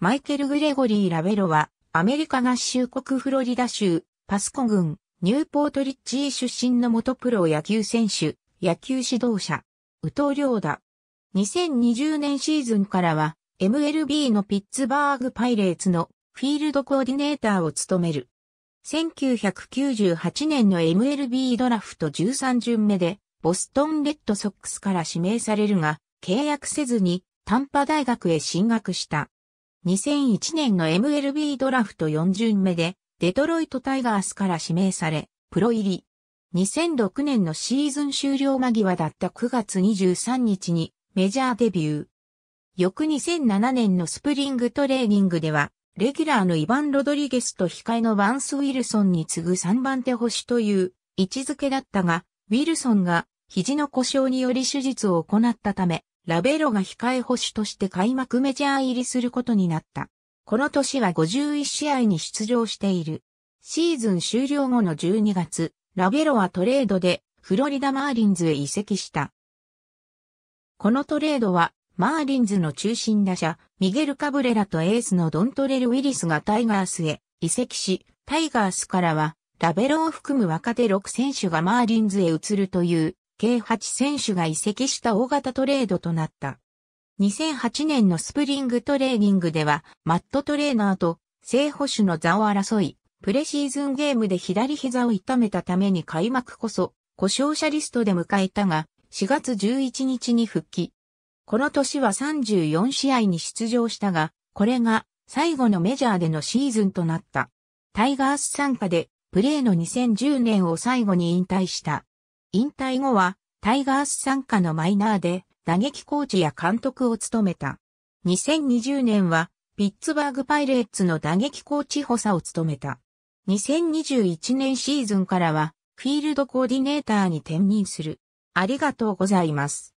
マイケル・グレゴリー・ラベロは、アメリカ合衆国フロリダ州、パスコ郡、ニューポートリッジー出身の元プロ野球選手、野球指導者、宇藤良だ。2020年シーズンからは、MLB のピッツバーグパイレーツのフィールドコーディネーターを務める。1998年の MLB ドラフト13巡目で、ボストンレッドソックスから指名されるが、契約せずに、タンパ大学へ進学した。2001年の MLB ドラフト4巡目で、デトロイトタイガースから指名され、プロ入り。2006年のシーズン終了間際だった9月23日にメジャーデビュー。翌2007年のスプリングトレーニングでは、レギュラーのイヴァン・ロドリゲスと控えのバンス・ウィルソンに次ぐ3番手星という位置づけだったが、ウィルソンが肘の故障により手術を行ったため、ラベロが控え捕手として開幕メジャー入りすることになった。この年は51試合に出場している。シーズン終了後の12月、ラベロはトレードでフロリダマーリンズへ移籍した。このトレードは、マーリンズの中心打者、ミゲル・カブレラとエースのドントレル・ウィリスがタイガースへ移籍し、タイガースからは、ラベロを含む若手6選手がマーリンズへ移るという計8選手が移籍した大型トレードとなった。2008年のスプリングトレーニングでは、マットトレーナーと正捕手の座を争い、プレシーズンゲームで左膝を痛めたために開幕こそ、故障者リストで迎えたが、4月11日に復帰。この年は34試合に出場したが、これが最後のメジャーでのシーズンとなった。タイガース参加でプレーの2010年を最後に引退した。引退後はタイガース参加のマイナーで打撃コーチや監督を務めた。2020年はピッツバーグパイレーツの打撃コーチ補佐を務めた。2021年シーズンからはフィールドコーディネーターに転任する。ありがとうございます。